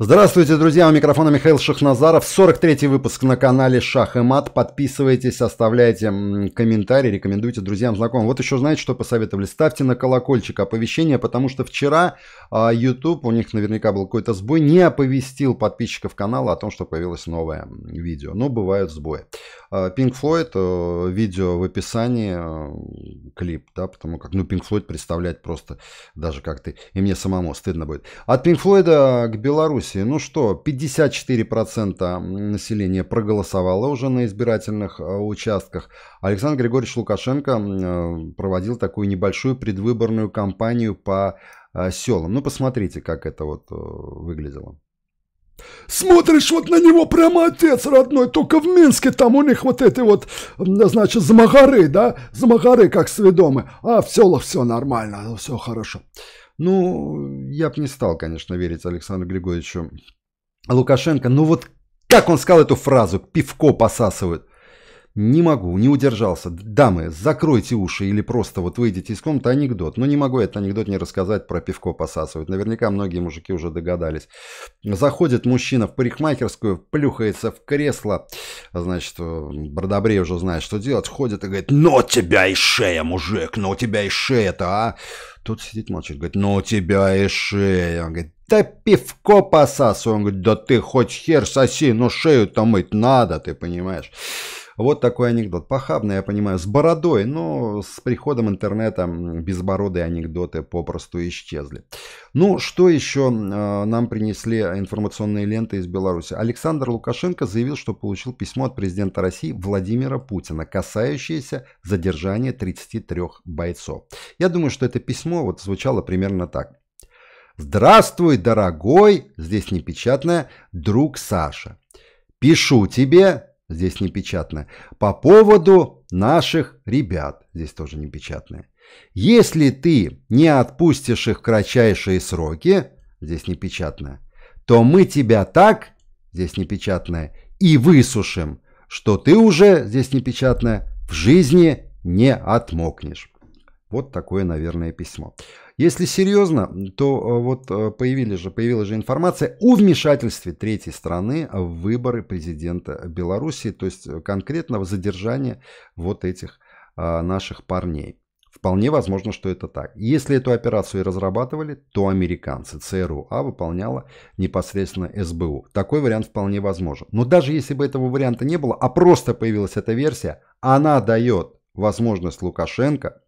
Здравствуйте, друзья! У микрофона Михаил Шахназаров. 43-й выпуск на канале Шах и Мат. Подписывайтесь, оставляйте комментарии, рекомендуйте друзьям, знакомым. Вот еще знаете, что посоветовали? Ставьте на колокольчик оповещения, потому что вчера а, YouTube, у них наверняка был какой-то сбой, не оповестил подписчиков канала о том, что появилось новое видео. Но бывают сбои. А, Pink Floyd, э, видео в описании, э, клип, да, потому как, ну, Pink Floyd представлять просто даже как то и мне самому стыдно будет. От Pink Floyd э, к Беларуси Беларуси, ну что, 54% населения проголосовало уже на избирательных э, участках. Александр Григорьевич Лукашенко э, проводил такую небольшую предвыборную кампанию по э, селам. Ну, посмотрите, как это вот выглядело. Смотришь вот на него прямо отец родной, только в Минске там у них вот эти вот, значит, замагары, да, замагары как сведомы, а в селах все нормально, все хорошо. Ну, я бы не стал, конечно, верить Александру Григорьевичу Лукашенко. Ну вот как он сказал эту фразу «пивко посасывают»? Не могу, не удержался. Дамы, закройте уши или просто вот выйдите из комнаты анекдот. Но ну, не могу этот анекдот не рассказать про пивко посасывать. Наверняка многие мужики уже догадались. Заходит мужчина в парикмахерскую, плюхается в кресло. Значит, э, Бродобрей уже знает, что делать. Ходит и говорит, "Но ну тебя и шея, мужик, но ну тебя и шея-то, а? Тут сидит молчит, говорит, "Но ну тебя и шея. Он говорит, да пивко посасывай. Он говорит, да ты хоть хер соси, но шею-то мыть надо, ты понимаешь. Вот такой анекдот. Похабный, я понимаю, с бородой, но с приходом интернета безбородые анекдоты попросту исчезли. Ну, что еще а, нам принесли информационные ленты из Беларуси? Александр Лукашенко заявил, что получил письмо от президента России Владимира Путина, касающееся задержания 33 бойцов. Я думаю, что это письмо вот звучало примерно так. «Здравствуй, дорогой!» Здесь непечатное. «Друг Саша, пишу тебе, Здесь не печатное. По поводу наших ребят. Здесь тоже не печатное. Если ты не отпустишь их в кратчайшие сроки, здесь не печатное, то мы тебя так, здесь не печатное, и высушим, что ты уже, здесь не печатное, в жизни не отмокнешь. Вот такое, наверное, письмо. Если серьезно, то э, вот э, появились же, появилась же информация о вмешательстве третьей страны в выборы президента Беларуси, то есть э, конкретного задержания вот этих а, наших парней. Вполне возможно, что это так. Если эту операцию и разрабатывали, то американцы, ЦРУ, а выполняла непосредственно СБУ. Такой вариант вполне возможен. Но даже если бы этого варианта не было, а просто появилась эта версия, она дает возможность Лукашенко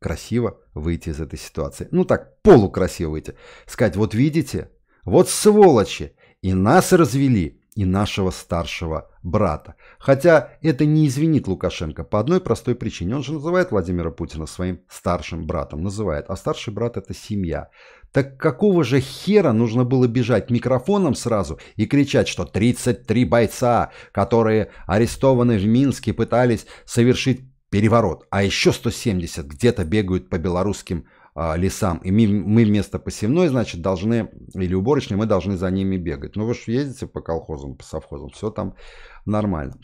красиво выйти из этой ситуации. Ну так, полукрасиво выйти. Сказать, вот видите, вот сволочи, и нас развели, и нашего старшего брата. Хотя это не извинит Лукашенко по одной простой причине. Он же называет Владимира Путина своим старшим братом. Называет. А старший брат это семья. Так какого же хера нужно было бежать микрофоном сразу и кричать, что 33 бойца, которые арестованы в Минске, пытались совершить переворот. А еще 170 где-то бегают по белорусским а, лесам. И мы, мы вместо посевной, значит, должны, или уборочной, мы должны за ними бегать. Ну вы же ездите по колхозам, по совхозам, все там нормально.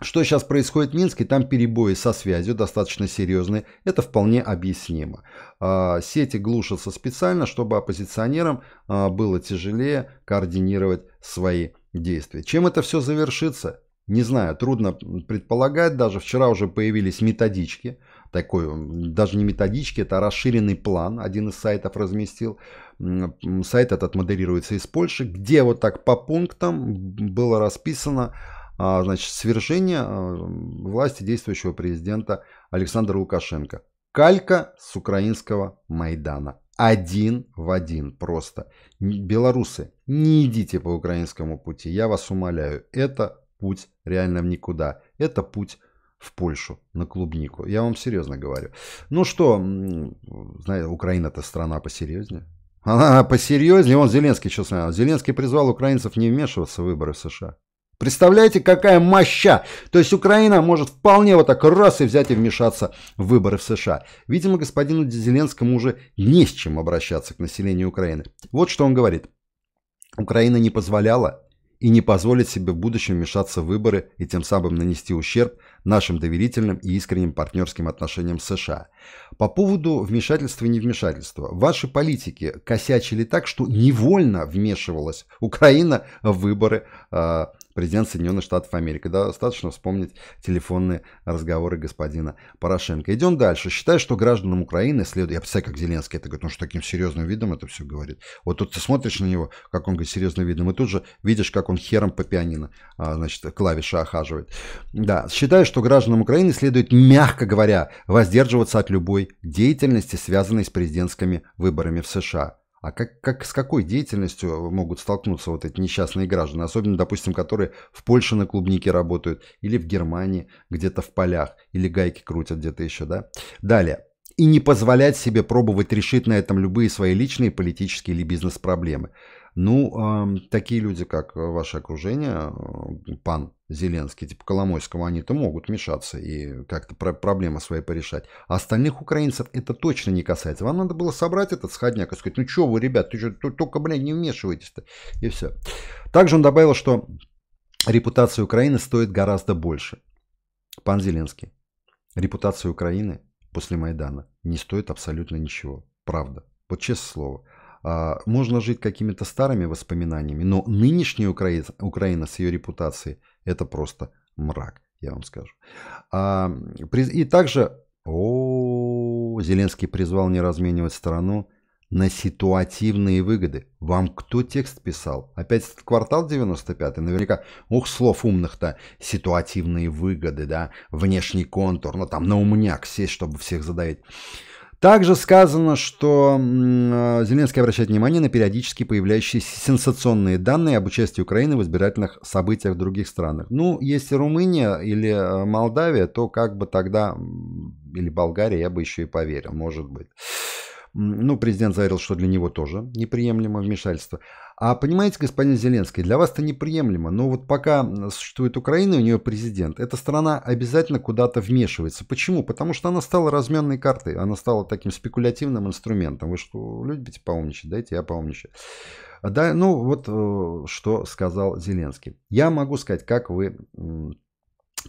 Что сейчас происходит в Минске, там перебои со связью достаточно серьезные, это вполне объяснимо. А, сети глушатся специально, чтобы оппозиционерам а, было тяжелее координировать свои действия. Чем это все завершится, не знаю, трудно предполагать. Даже вчера уже появились методички. Такой, даже не методички, это расширенный план. Один из сайтов разместил. Сайт этот модерируется из Польши, где вот так по пунктам было расписано а, значит, свержение а, власти действующего президента Александра Лукашенко. Калька с украинского Майдана. Один в один просто. Белорусы, не идите по украинскому пути, я вас умоляю, это путь реально в никуда. Это путь в Польшу на клубнику. Я вам серьезно говорю. Ну что, знаете, Украина-то страна посерьезнее. Она посерьезнее. Он Зеленский, честно. Зеленский призвал украинцев не вмешиваться в выборы США. Представляете, какая моща! То есть Украина может вполне вот так раз и взять и вмешаться в выборы в США. Видимо, господину Зеленскому уже не с чем обращаться к населению Украины. Вот что он говорит. Украина не позволяла и не позволить себе в будущем вмешаться в выборы и тем самым нанести ущерб нашим доверительным и искренним партнерским отношениям с США. По поводу вмешательства и невмешательства. Ваши политики косячили так, что невольно вмешивалась Украина в выборы э, президент Соединенных Штатов Америки. Достаточно вспомнить телефонные разговоры господина Порошенко. Идем дальше. Считаю, что гражданам Украины следует... Я представляю, как Зеленский это говорит, ну, он же таким серьезным видом это все говорит. Вот тут ты смотришь на него, как он говорит серьезным видом, и тут же видишь, как он хером по пианино, а, значит, клавиши охаживает. Да, считаю, что гражданам Украины следует, мягко говоря, воздерживаться от любой деятельности, связанной с президентскими выборами в США. А как, как, с какой деятельностью могут столкнуться вот эти несчастные граждане, особенно, допустим, которые в Польше на клубнике работают, или в Германии где-то в полях, или гайки крутят где-то еще, да? Далее. И не позволять себе пробовать решить на этом любые свои личные политические или бизнес-проблемы. Ну, э, такие люди, как э, ваше окружение, э, пан Зеленский, типа Коломойского, они-то могут вмешаться и как-то про проблемы свои порешать. А остальных украинцев это точно не касается. Вам надо было собрать этот сходняк и сказать, ну что вы, ребят, ты же только, блядь, не вмешивайтесь то И все. Также он добавил, что репутация Украины стоит гораздо больше. Пан Зеленский, репутация Украины после Майдана не стоит абсолютно ничего. Правда. Вот честное слово. А, можно жить какими-то старыми воспоминаниями, но нынешняя Украина, Украина с ее репутацией – это просто мрак, я вам скажу. А, и также о, Зеленский призвал не разменивать страну на ситуативные выгоды. Вам кто текст писал? Опять квартал 95-й? Наверняка, ух, слов умных-то. Ситуативные выгоды, да, внешний контур, ну там на умняк сесть, чтобы всех задавить. Также сказано, что а, Зеленский обращает внимание на периодически появляющиеся сенсационные данные об участии Украины в избирательных событиях в других странах. Ну, если Румыния или а, Молдавия, то как бы тогда, или Болгария, я бы еще и поверил, может быть. Ну, президент заверил, что для него тоже неприемлемо вмешательство. А понимаете, господин Зеленский, для вас это неприемлемо. Но вот пока существует Украина, у нее президент, эта страна обязательно куда-то вмешивается. Почему? Потому что она стала разменной картой, она стала таким спекулятивным инструментом. Вы что, любите поумничать? Дайте я поумничаю. Да, ну вот э, что сказал Зеленский. Я могу сказать, как вы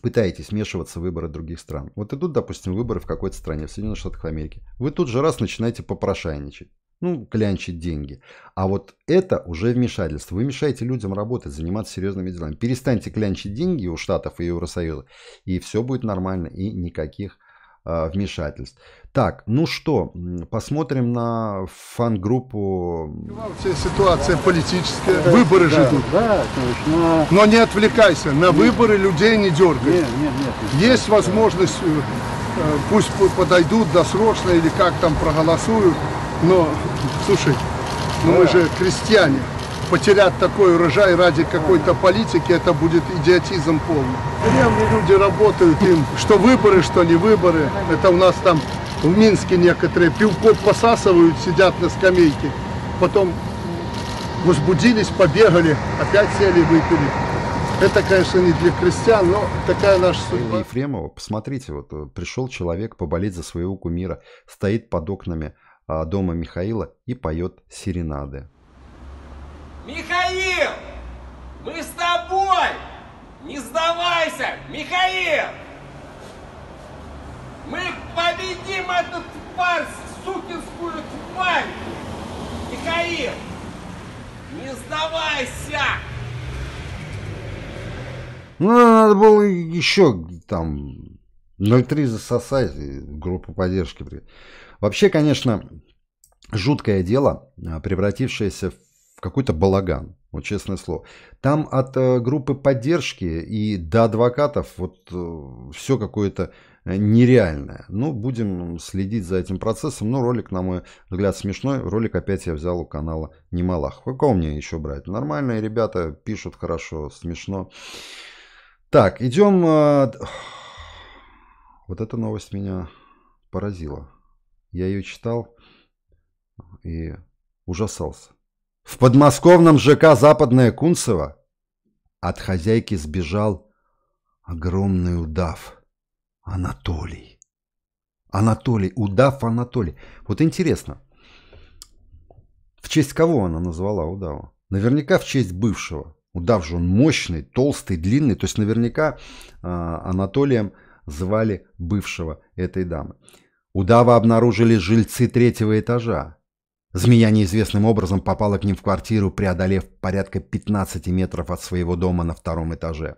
пытаетесь вмешиваться в выборы других стран. Вот идут, допустим, выборы в какой-то стране, в Соединенных Штатах Америки. Вы тут же раз начинаете попрошайничать ну, клянчить деньги. А вот это уже вмешательство. Вы мешаете людям работать, заниматься серьезными делами. Перестаньте клянчить деньги у Штатов и Евросоюза, и все будет нормально, и никаких э, вмешательств. Так, ну что, посмотрим на фан-группу. Вообще ситуация политическая, да, выборы да, же идут. Да, конечно. Но... не отвлекайся, на нет. выборы людей не дергай. Нет, нет, нет. Есть возможность, э, э, пусть подойдут досрочно или как там проголосуют но, слушай, ну мы же крестьяне. Потерять такой урожай ради какой-то политики, это будет идиотизм полный. Деревни люди работают, им что выборы, что не выборы. Это у нас там в Минске некоторые пивко посасывают, сидят на скамейке. Потом возбудились, побегали, опять сели и выпили. Это, конечно, не для крестьян, но такая наша судьба. Ефремова, посмотрите, вот э, пришел человек поболеть за своего кумира, стоит под окнами а, дома Михаила и поет серенады. Михаил! Мы с тобой! Не сдавайся, Михаил! Мы победим этот тварь, сукинскую тварь! Михаил! Не сдавайся! Ну, надо было еще там 0,3 засосай, группу поддержки. Вообще, конечно, жуткое дело, а, превратившееся в какой-то балаган. Вот честное слово. Там от э, группы поддержки и до адвокатов вот э, все какое-то э, нереальное. Ну, будем следить за этим процессом. Ну, ролик, на мой взгляд, смешной. Ролик опять я взял у канала Немалах. Какого мне еще брать? Нормальные ребята пишут хорошо, смешно. Так, идем... Вот эта новость меня поразила. Я ее читал и ужасался. В подмосковном ЖК «Западное Кунцево» от хозяйки сбежал огромный удав Анатолий. Анатолий, удав Анатолий. Вот интересно, в честь кого она назвала удава? Наверняка в честь бывшего. Удав же он мощный, толстый, длинный. То есть наверняка э, Анатолием звали бывшего этой дамы. Удава обнаружили жильцы третьего этажа. Змея неизвестным образом попала к ним в квартиру, преодолев порядка 15 метров от своего дома на втором этаже.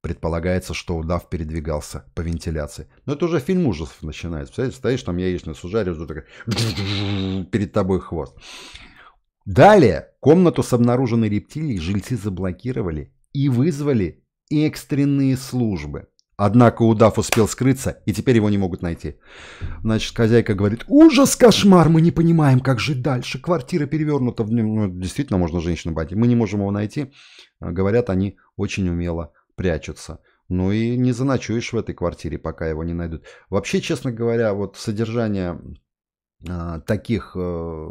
Предполагается, что удав передвигался по вентиляции. Но это уже фильм ужасов начинается. Представляете, стоишь там яичную сужаришь, такая... перед тобой хвост. Далее комнату с обнаруженной рептилией жильцы заблокировали и вызвали экстренные службы. Однако удав успел скрыться, и теперь его не могут найти. Значит, хозяйка говорит, ужас, кошмар, мы не понимаем, как жить дальше. Квартира перевернута. Ну, действительно, можно женщину бать. Мы не можем его найти. А, говорят, они очень умело прячутся. Ну и не заночуешь в этой квартире, пока его не найдут. Вообще, честно говоря, вот содержание а, таких э,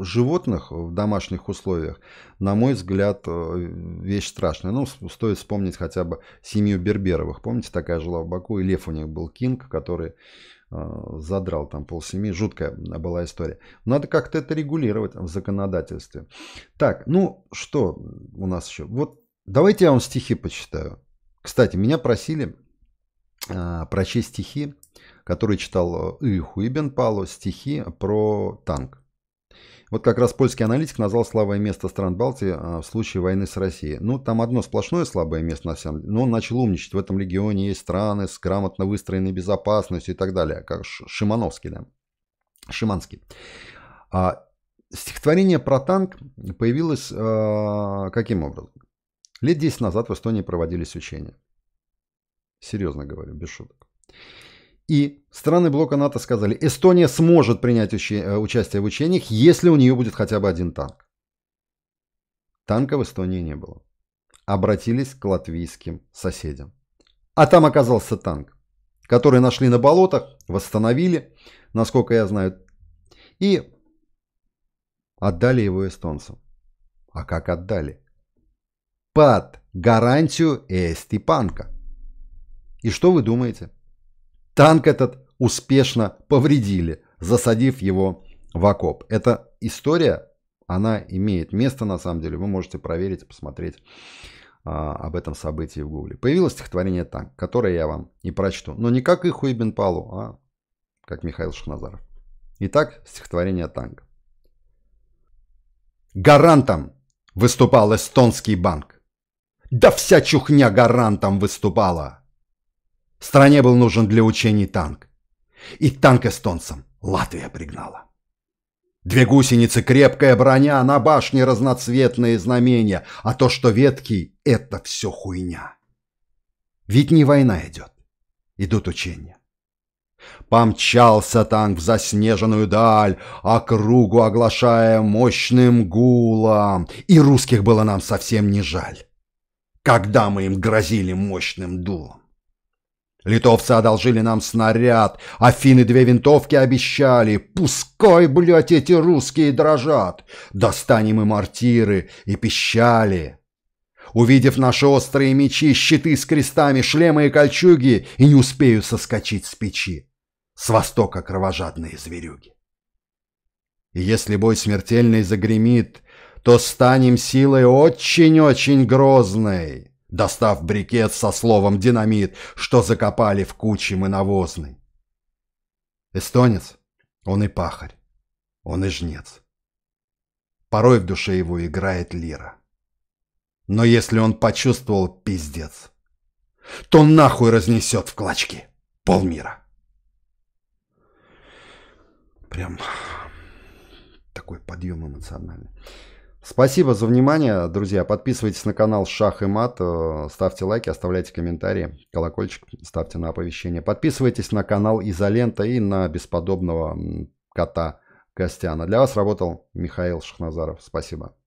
животных в домашних условиях, на мой взгляд, э, вещь страшная. Ну, стоит вспомнить хотя бы семью Берберовых. Помните, такая жила в Баку, и лев у них был Кинг, который э, задрал там полсеми. Жуткая была история. Надо как-то это регулировать в законодательстве. Так, ну что у нас еще? Вот давайте я вам стихи почитаю. Кстати, меня просили а, прочесть стихи который читал Иху э, и Пало стихи про танк. Вот как раз польский аналитик назвал слабое место стран Балтии э, в случае войны с Россией. Ну, там одно сплошное слабое место, на самом деле. Но он начал умничать. В этом регионе есть страны с грамотно выстроенной безопасностью и так далее. Как Шимановский, да. Шиманский. А стихотворение про танк появилось э, каким образом? Лет 10 назад в Эстонии проводились учения. Серьезно говорю, без шуток. И страны блока НАТО сказали, Эстония сможет принять э, участие в учениях, если у нее будет хотя бы один танк. Танка в Эстонии не было. Обратились к латвийским соседям. А там оказался танк, который нашли на болотах, восстановили, насколько я знаю, и отдали его эстонцам. А как отдали? Под гарантию Эстипанка. И что вы думаете? Танк этот успешно повредили, засадив его в окоп. Эта история, она имеет место на самом деле. Вы можете проверить, посмотреть а, об этом событии в Гугле. Появилось стихотворение «Танк», которое я вам и прочту. Но не как Иху и Бенпалу, а как Михаил Шахназаров. Итак, стихотворение «Танк». Гарантом выступал эстонский банк. Да вся чухня гарантом выступала. Стране был нужен для учений танк. И танк эстонцам Латвия пригнала. Две гусеницы, крепкая броня, на башне разноцветные знамения, а то, что ветки, это все хуйня. Ведь не война идет, идут учения. Помчался танк в заснеженную даль, округу оглашая мощным гулом, и русских было нам совсем не жаль, когда мы им грозили мощным дулом. Литовцы одолжили нам снаряд, Афины две винтовки обещали. Пускай, блядь, эти русские дрожат. Достанем и мортиры, и пищали. Увидев наши острые мечи, щиты с крестами, шлемы и кольчуги, и не успею соскочить с печи. С востока кровожадные зверюги. И если бой смертельный загремит, то станем силой очень-очень грозной достав брикет со словом «динамит», что закопали в куче мы навозной. Эстонец, он и пахарь, он и жнец. Порой в душе его играет лира. Но если он почувствовал пиздец, то нахуй разнесет в клочки полмира. Прям такой подъем эмоциональный. Спасибо за внимание, друзья. Подписывайтесь на канал Шах и Мат, э, ставьте лайки, оставляйте комментарии, колокольчик ставьте на оповещение. Подписывайтесь на канал Изолента и на бесподобного кота Костяна. Для вас работал Михаил Шахназаров. Спасибо.